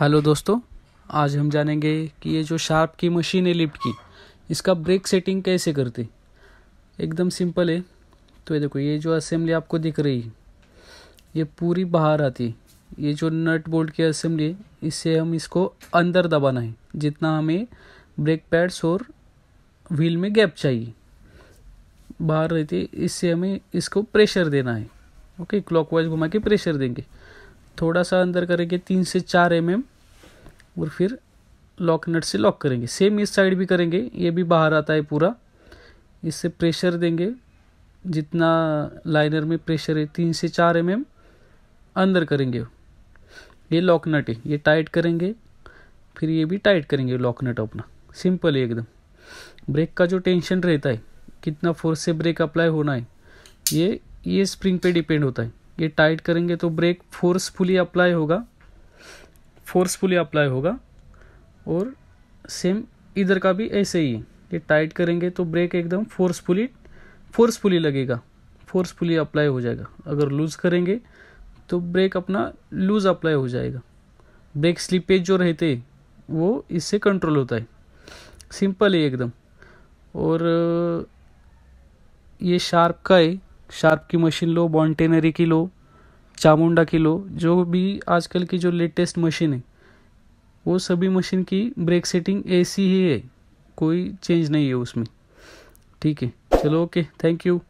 hello दोस्तों आज हम जानेंगे कि ये जो शार्प की मशीन है लिफ्ट की इसका ब्रेक सेटिंग कैसे करते एकदम सिंपल है तो ये देखो ये जो असेंबली आपको दिख रही है ये पूरी बाहर आती है ये जो नट बोल्ट की असेंबली है इससे हम इसको अंदर दबाना है जितना हमें ब्रेक पैड्स और व्हील में गैप चाहिए बाहर रहती है इससे हमें इसको प्रेशर देना है ओके क्लॉकवाइज घुमा के प्रेशर देंगे थोड़ा सा अंदर करेंगे तीन से चार एम एम और फिर लॉक नट से लॉक करेंगे सेम इस साइड भी करेंगे ये भी बाहर आता है पूरा इससे प्रेशर देंगे जितना लाइनर में प्रेशर है तीन से चार एम एम अंदर करेंगे ये लॉक नट है ये टाइट करेंगे फिर ये भी टाइट करेंगे लॉक नट अपना सिंपल है एकदम ब्रेक का जो टेंशन रहता है कितना फोर्स से ब्रेक अप्लाई होना है ये ये स्प्रिंग पे डिपेंड होता है ये टाइट करेंगे तो ब्रेक फोर्सफुली अप्लाई होगा फोर्सफुली अप्लाई होगा और सेम इधर का भी ऐसे ही ये टाइट करेंगे तो ब्रेक एकदम फोर्सफुली फोर्सफुली लगेगा फोर्सफुली अप्लाई हो जाएगा अगर लूज़ करेंगे तो ब्रेक अपना लूज़ अप्लाई हो जाएगा ब्रेक स्लिपेज जो रहते वो इससे कंट्रोल होता है सिंपल ही एकदम और ये शार्प का है शार्प की मशीन लो बॉन्टेनरी की लो चामुंडा की लो जो भी आजकल की जो लेटेस्ट मशीन है वो सभी मशीन की ब्रेक सेटिंग ऐसी ही है कोई चेंज नहीं है उसमें ठीक है चलो ओके थैंक यू